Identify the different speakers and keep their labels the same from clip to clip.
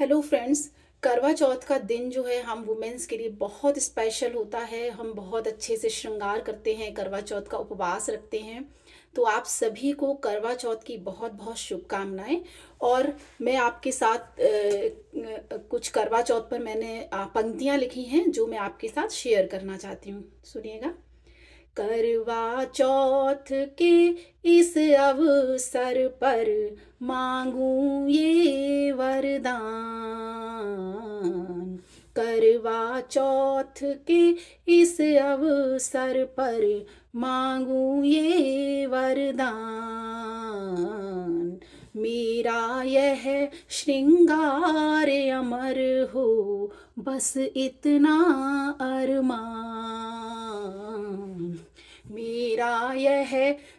Speaker 1: hello friends करवा चौथ का दिन जो है हम वुमेन्स के लिए बहुत स्पेशल होता है हम बहुत अच्छे से श्रृंगार करते हैं करवा चौथ का उपवास रखते हैं तो आप सभी को करवा चौथ की बहुत बहुत शुभकामनाएं और मैं आपके साथ कुछ करवा चौथ पर मैंने पंक्तियां लिखी हैं जो मैं आपके साथ शेयर करना चाहती हूँ सुनिएगा करवा चौथ के इस अवसर पर मांगू ये वरदान करवा चौथ के इस अवसर पर मांगू ये वरदान मेरा यह श्रृंगार अमर हो बस इतना अरमान मेरा यह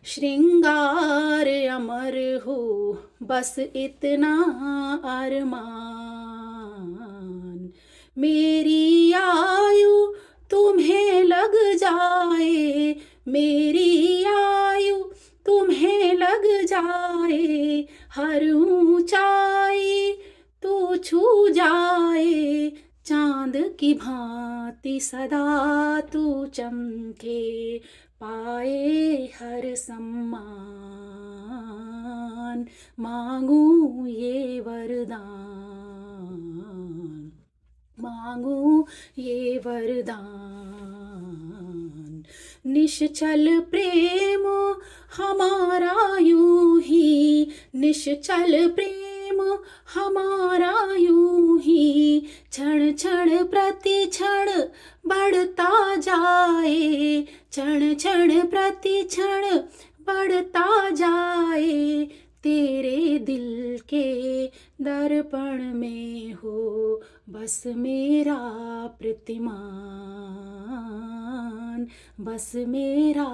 Speaker 1: श्रृंगार अमर हो बस इतना अरमान मेरी आयु तुम्हें लग जाए मेरी आयु तुम्हें लग जाए हर ऊंचाई तू छू जाए चांद की भांति सदा तू चमके पाए हर सम्मान मांगू ये वरदान मांगू ये वरदान निश्चल प्रेम हमारा यूं ही निश्चल प्रेम प्रेम हमारा यू ही क्षण क्षण प्रति क्षण बढ़ता जाए क्षण क्षण प्रति क्षण बढ़ता जाए तेरे दिल के दर्पण में हो बस मेरा प्रतिमान बस मेरा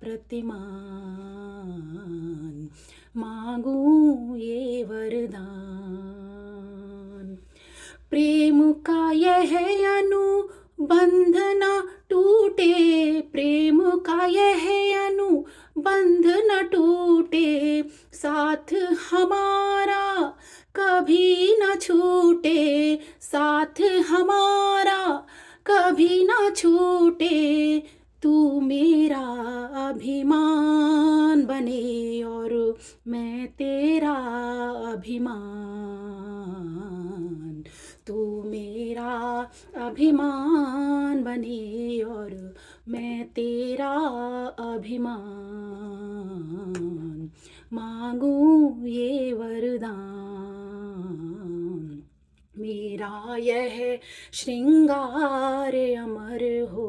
Speaker 1: प्रतिमान मांगू ये वरदान प्रेम का यह अनु बंधना टूटे प्रेम का यह अनु बंधना टूटे साथ हमारा कभी न छूटे साथ हमारा कभी न छूटे तू मेरा अभिमान बने मैं तेरा अभिमान तू मेरा अभिमान बने और मैं तेरा अभिमान मांगू ये वरदान मेरा यह श्रृंगार अमर हो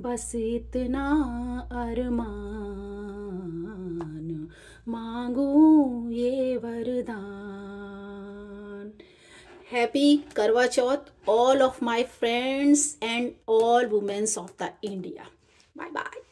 Speaker 1: बस इतना अरमान मांगू ये वरदान happy Karva Chauth all of my friends and all womens of the India bye bye